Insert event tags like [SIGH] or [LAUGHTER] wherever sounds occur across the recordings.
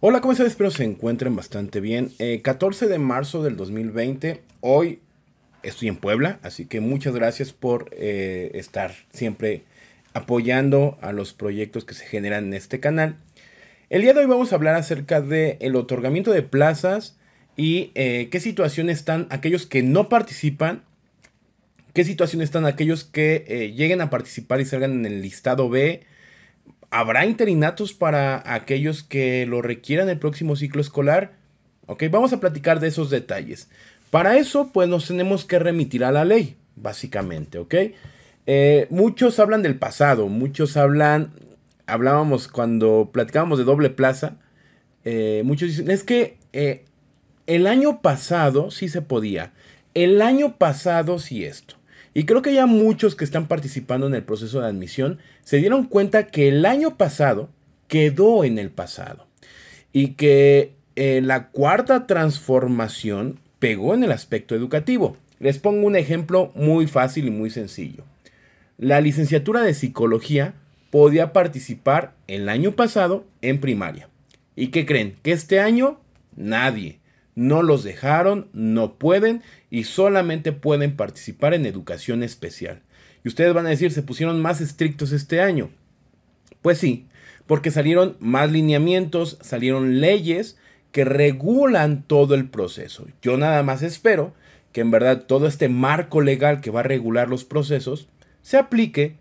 Hola, ¿cómo están? Espero se encuentren bastante bien. 14 eh, de marzo del 2020, hoy estoy en Puebla, así que muchas gracias por eh, estar siempre apoyando a los proyectos que se generan en este canal. El día de hoy vamos a hablar acerca del el otorgamiento de plazas y eh, qué situación están aquellos que no participan, qué situación están aquellos que lleguen a participar y salgan en el listado B, ¿Habrá interinatos para aquellos que lo requieran el próximo ciclo escolar? Ok, vamos a platicar de esos detalles. Para eso, pues nos tenemos que remitir a la ley, básicamente, ok. Eh, muchos hablan del pasado, muchos hablan, hablábamos cuando platicábamos de doble plaza, eh, muchos dicen, es que eh, el año pasado sí se podía, el año pasado sí esto. Y creo que ya muchos que están participando en el proceso de admisión se dieron cuenta que el año pasado quedó en el pasado y que eh, la cuarta transformación pegó en el aspecto educativo. Les pongo un ejemplo muy fácil y muy sencillo. La licenciatura de psicología podía participar el año pasado en primaria. ¿Y qué creen? Que este año nadie no los dejaron, no pueden y solamente pueden participar en educación especial. Y ustedes van a decir, se pusieron más estrictos este año. Pues sí, porque salieron más lineamientos, salieron leyes que regulan todo el proceso. Yo nada más espero que en verdad todo este marco legal que va a regular los procesos se aplique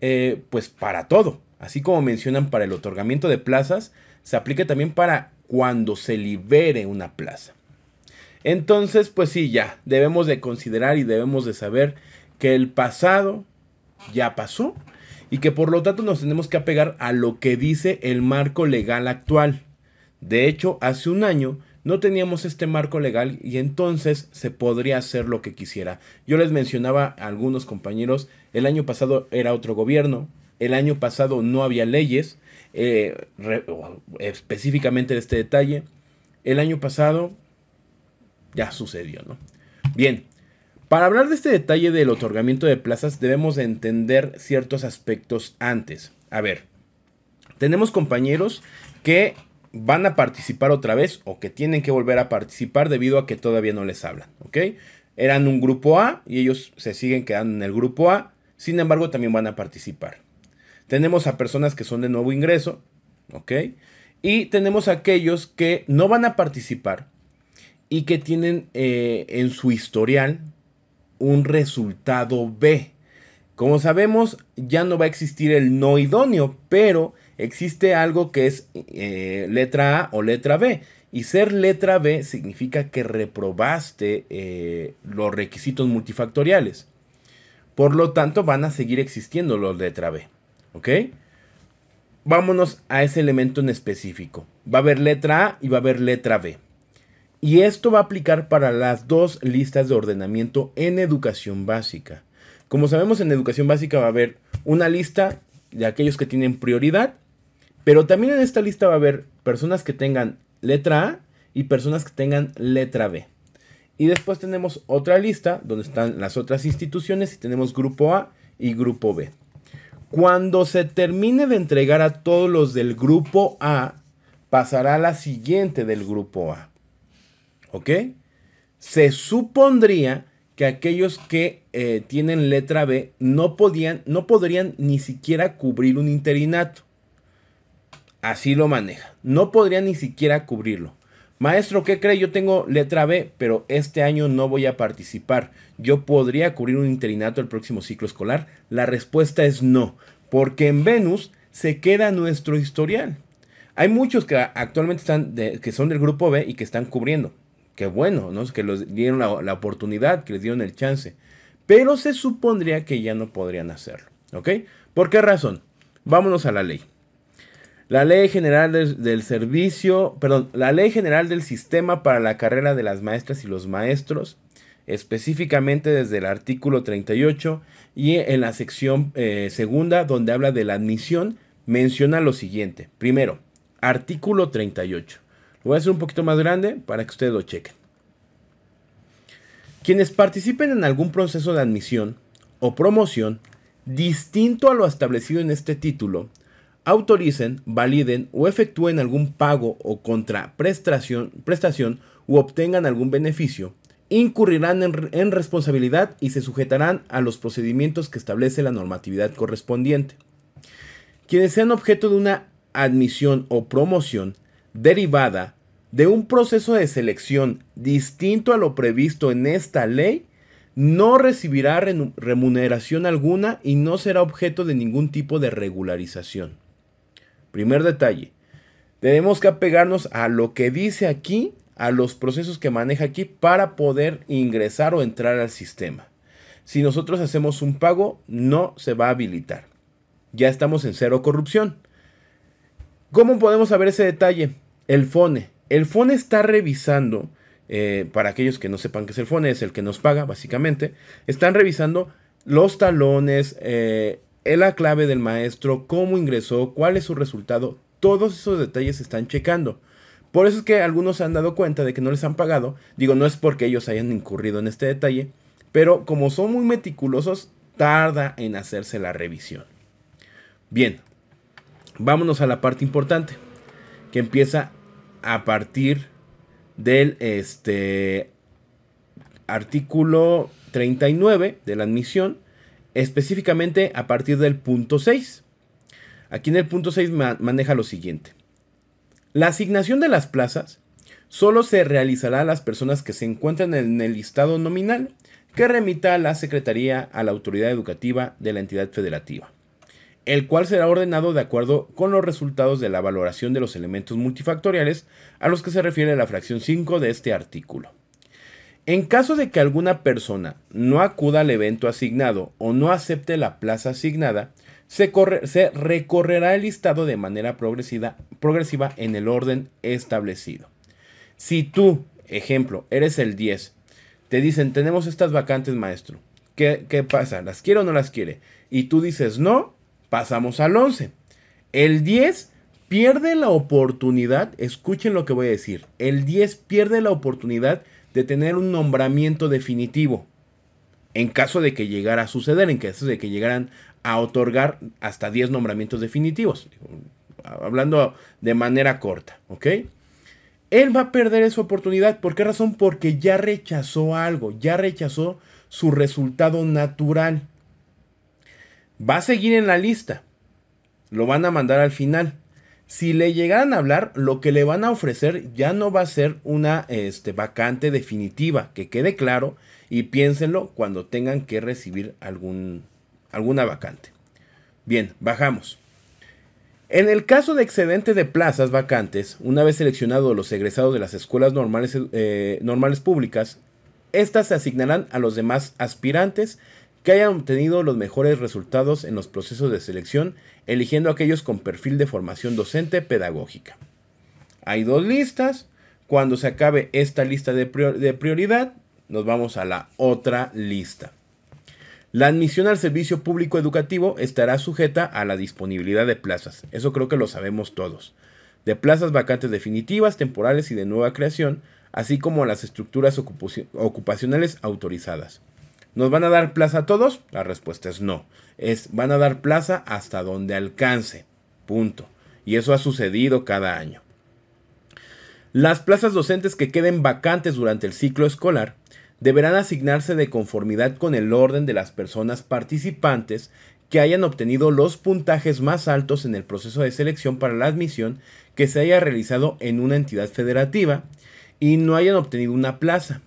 eh, pues para todo. Así como mencionan para el otorgamiento de plazas, se aplique también para cuando se libere una plaza. Entonces, pues sí, ya, debemos de considerar y debemos de saber que el pasado ya pasó y que por lo tanto nos tenemos que apegar a lo que dice el marco legal actual. De hecho, hace un año no teníamos este marco legal y entonces se podría hacer lo que quisiera. Yo les mencionaba a algunos compañeros, el año pasado era otro gobierno, el año pasado no había leyes, eh, específicamente de este detalle. El año pasado ya sucedió, ¿no? Bien, para hablar de este detalle del otorgamiento de plazas debemos entender ciertos aspectos antes. A ver, tenemos compañeros que van a participar otra vez o que tienen que volver a participar debido a que todavía no les hablan, ¿ok? Eran un grupo A y ellos se siguen quedando en el grupo A, sin embargo también van a participar. Tenemos a personas que son de nuevo ingreso, ¿ok? Y tenemos a aquellos que no van a participar, y que tienen eh, en su historial un resultado B. Como sabemos, ya no va a existir el no idóneo, pero existe algo que es eh, letra A o letra B. Y ser letra B significa que reprobaste eh, los requisitos multifactoriales. Por lo tanto, van a seguir existiendo los letra B. ¿Ok? Vámonos a ese elemento en específico. Va a haber letra A y va a haber letra B. Y esto va a aplicar para las dos listas de ordenamiento en educación básica. Como sabemos, en educación básica va a haber una lista de aquellos que tienen prioridad, pero también en esta lista va a haber personas que tengan letra A y personas que tengan letra B. Y después tenemos otra lista donde están las otras instituciones y tenemos grupo A y grupo B. Cuando se termine de entregar a todos los del grupo A, pasará a la siguiente del grupo A. ¿Ok? Se supondría que aquellos que eh, tienen letra B no, podían, no podrían ni siquiera cubrir un interinato. Así lo maneja. No podrían ni siquiera cubrirlo. Maestro, ¿qué cree? Yo tengo letra B, pero este año no voy a participar. ¿Yo podría cubrir un interinato el próximo ciclo escolar? La respuesta es no, porque en Venus se queda nuestro historial. Hay muchos que actualmente están que son del grupo B y que están cubriendo. Que bueno, ¿no? Que les dieron la, oportunidad, que les dieron el chance. Pero se supondría que ya no podrían hacerlo, ¿ok? ¿Por qué razón? Vámonos a la ley. La ley general del, servicio, perdón, la ley general del sistema para la carrera de las maestras y los maestros, específicamente desde el artículo 38 y en la sección eh, segunda donde habla de la admisión, menciona lo siguiente. Primero, artículo 38 voy a hacer un poquito más grande para que ustedes lo chequen. Quienes participen en algún proceso de admisión o promoción distinto a lo establecido en este título, autoricen, validen o efectúen algún pago o contraprestación prestación, u obtengan algún beneficio, incurrirán en responsabilidad y se sujetarán a los procedimientos que establece la normatividad correspondiente. Quienes sean objeto de una admisión o promoción derivada de un proceso de selección distinto a lo previsto en esta ley, no recibirá remuneración alguna y no será objeto de ningún tipo de regularización. Primer detalle, tenemos que apegarnos a lo que dice aquí, a los procesos que maneja aquí para poder ingresar o entrar al sistema. Si nosotros hacemos un pago, no se va a habilitar. Ya estamos en cero corrupción. ¿Cómo podemos saber ese detalle? El FONE. El FONE está revisando, eh, para aquellos que no sepan qué es el FONE, es el que nos paga básicamente, están revisando los talones, eh, la clave del maestro, cómo ingresó, cuál es su resultado, todos esos detalles se están checando. Por eso es que algunos se han dado cuenta de que no les han pagado. Digo, no es porque ellos hayan incurrido en este detalle, pero como son muy meticulosos, tarda en hacerse la revisión. Bien, vámonos a la parte importante, que empieza a partir del este, artículo 39 de la admisión, específicamente a partir del punto 6. Aquí en el punto 6 maneja lo siguiente. La asignación de las plazas solo se realizará a las personas que se encuentran en el listado nominal que remita la Secretaría a la autoridad educativa de la entidad federativa el cual será ordenado de acuerdo con los resultados de la valoración de los elementos multifactoriales a los que se refiere la fracción 5 de este artículo. En caso de que alguna persona no acuda al evento asignado o no acepte la plaza asignada, se, se recorrerá el listado de manera progresiva en el orden establecido. Si tú, ejemplo, eres el 10, te dicen, tenemos estas vacantes, maestro. ¿Qué, qué pasa? ¿Las quiere o no las quiere? Y tú dices, no, Pasamos al 11. El 10 pierde la oportunidad, escuchen lo que voy a decir, el 10 pierde la oportunidad de tener un nombramiento definitivo. En caso de que llegara a suceder, en caso de que llegaran a otorgar hasta 10 nombramientos definitivos. Hablando de manera corta, ¿ok? Él va a perder esa oportunidad. ¿Por qué razón? Porque ya rechazó algo, ya rechazó su resultado natural. Va a seguir en la lista. Lo van a mandar al final. Si le llegaran a hablar, lo que le van a ofrecer ya no va a ser una este, vacante definitiva, que quede claro y piénsenlo cuando tengan que recibir alguna vacante. Bien, bajamos. En el caso de excedente de plazas vacantes, una vez seleccionados los egresados de las escuelas normales, eh, normales públicas, estas se asignarán a los demás aspirantes que hayan obtenido los mejores resultados en los procesos de selección, eligiendo aquellos con perfil de formación docente pedagógica. Hay dos listas. Cuando se acabe esta lista de, de prioridad, nos vamos a la otra lista. La admisión al servicio público educativo estará sujeta a la disponibilidad de plazas. Eso creo que lo sabemos todos. De plazas vacantes definitivas, temporales y de nueva creación, así como a las estructuras ocupacionales autorizadas. ¿Nos van a dar plaza a todos? La respuesta es no. Es, van a dar plaza hasta donde alcance. Punto. Y eso ha sucedido cada año. Las plazas docentes que queden vacantes durante el ciclo escolar deberán asignarse de conformidad con el orden de las personas participantes que hayan obtenido los puntajes más altos en el proceso de selección para la admisión que se haya realizado en una entidad federativa y no hayan obtenido una plaza.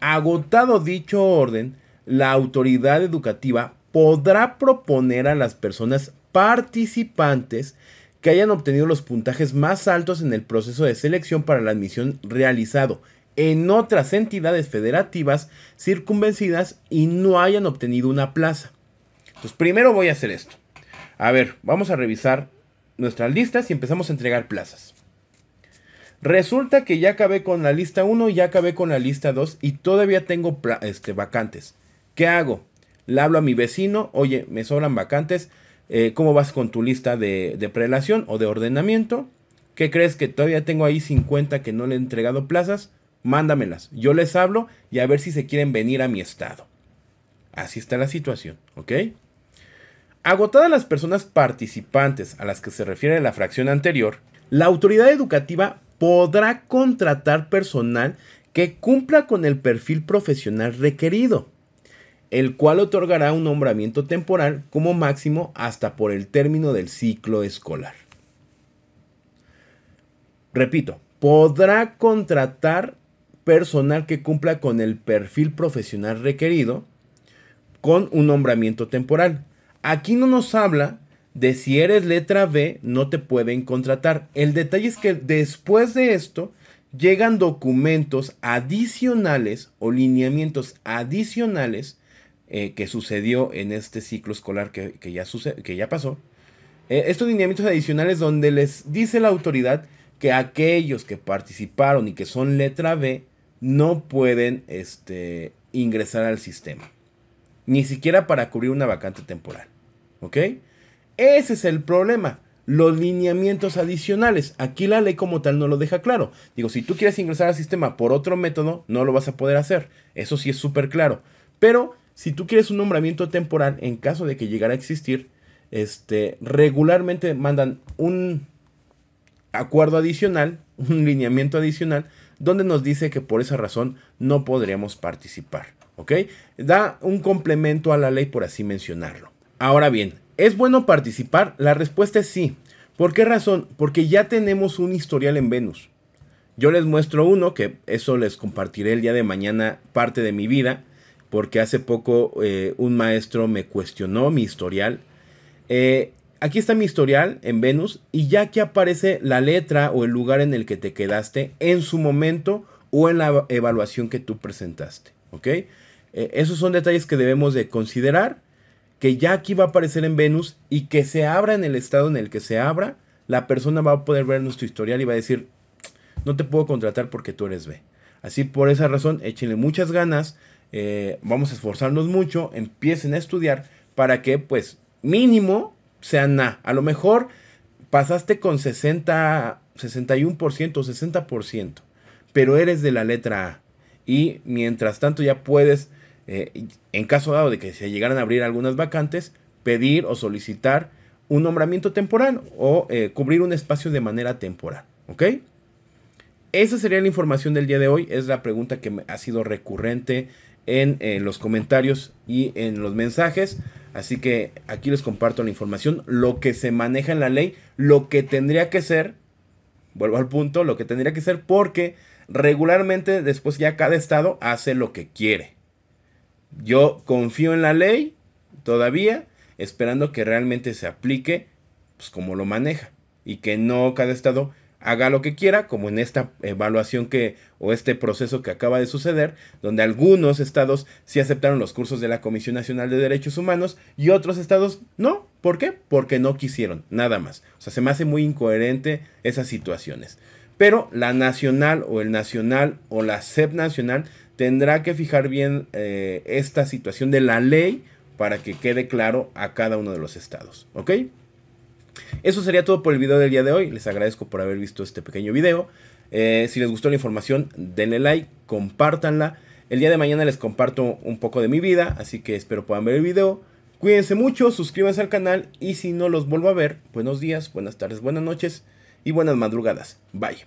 Agotado dicho orden, la autoridad educativa podrá proponer a las personas participantes que hayan obtenido los puntajes más altos en el proceso de selección para la admisión realizado en otras entidades federativas circunvencidas y no hayan obtenido una plaza. Entonces, primero voy a hacer esto. A ver, vamos a revisar nuestras listas y empezamos a entregar plazas. Resulta que ya acabé con la lista 1, ya acabé con la lista 2 y todavía tengo este, vacantes. ¿Qué hago? Le hablo a mi vecino, oye, me sobran vacantes, eh, ¿cómo vas con tu lista de, de, prelación o de ordenamiento? ¿Qué crees que todavía tengo ahí 50 que no le he entregado plazas? Mándamelas, yo les hablo y a ver si se quieren venir a mi estado. Así está la situación, ¿ok? Agotadas las personas participantes a las que se refiere la fracción anterior, la autoridad educativa podrá contratar personal que cumpla con el perfil profesional requerido, el cual otorgará un nombramiento temporal como máximo hasta por el término del ciclo escolar. Repito, podrá contratar personal que cumpla con el perfil profesional requerido con un nombramiento temporal. Aquí no nos habla de si eres letra B no te pueden contratar. El detalle es que después de esto llegan documentos adicionales o lineamientos adicionales eh, que sucedió en este ciclo escolar que, ya, que ya pasó. Eh, estos lineamientos adicionales donde les dice la autoridad que aquellos que participaron y que son letra B no pueden este, ingresar al sistema. Ni siquiera para cubrir una vacante temporal. ¿Ok? Ese es el problema. Los lineamientos adicionales. Aquí la ley como tal no lo deja claro. Digo, si tú quieres ingresar al sistema por otro método, no lo vas a poder hacer. Eso sí es súper claro. Pero si tú quieres un nombramiento temporal, en caso de que llegara a existir, este, regularmente mandan un acuerdo adicional, [LAUGHS] un lineamiento adicional, donde nos dice que por esa razón no podríamos participar. ¿Ok? Da un complemento a la ley, por así mencionarlo. Ahora bien, ¿Es bueno participar? La respuesta es sí. ¿Por qué razón? Porque ya tenemos un historial en Venus. Yo les muestro uno, que eso les compartiré el día de mañana parte de mi vida, porque hace poco eh, un maestro me cuestionó mi historial. Eh, aquí está mi historial en Venus y ya que aparece la letra o el lugar en el que te quedaste en su momento o en la evaluación que tú presentaste. ¿Ok? Eh, esos son detalles que debemos de considerar que ya aquí va a aparecer en Venus y que se abra en el estado en el que se abra, la persona va a poder ver nuestro historial y va a decir, no te puedo contratar porque tú eres B. Así por esa razón, échenle muchas ganas, eh, vamos a esforzarnos mucho, empiecen a estudiar para que pues mínimo sean A. A lo mejor pasaste con 60, 61% o 60%, pero eres de la letra A. Y mientras tanto ya puedes eh, en caso dado de que se llegaran a abrir algunas vacantes, pedir o solicitar un nombramiento temporal o eh, cubrir un espacio de manera temporal. ¿Ok? Esa sería la información del día de hoy. Es la pregunta que ha sido recurrente en eh, los comentarios y en los mensajes. Así que aquí les comparto la información, lo que se maneja en la ley, lo que tendría que ser, vuelvo al punto, lo que tendría que ser porque regularmente después ya cada estado hace lo que quiere. Yo confío en la ley todavía, esperando que realmente se aplique pues, como lo maneja y que no cada estado haga lo que quiera, como en esta evaluación que o este proceso que acaba de suceder, donde algunos estados sí aceptaron los cursos de la Comisión Nacional de Derechos Humanos y otros estados no. ¿Por qué? Porque no quisieron, nada más. O sea, se me hace muy incoherente esas situaciones. Pero la nacional o el nacional o la SEP nacional tendrá que fijar bien eh, esta situación de la ley para que quede claro a cada uno de los estados. ¿Ok? Eso sería todo por el video del día de hoy. Les agradezco por haber visto este pequeño video. Eh, si les gustó la información, denle like, compártanla. El día de mañana les comparto un poco de mi vida, así que espero puedan ver el video. Cuídense mucho, suscríbanse al canal y si no los vuelvo a ver, buenos días, buenas tardes, buenas noches y buenas madrugadas. Bye.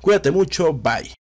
Cuídate mucho, bye.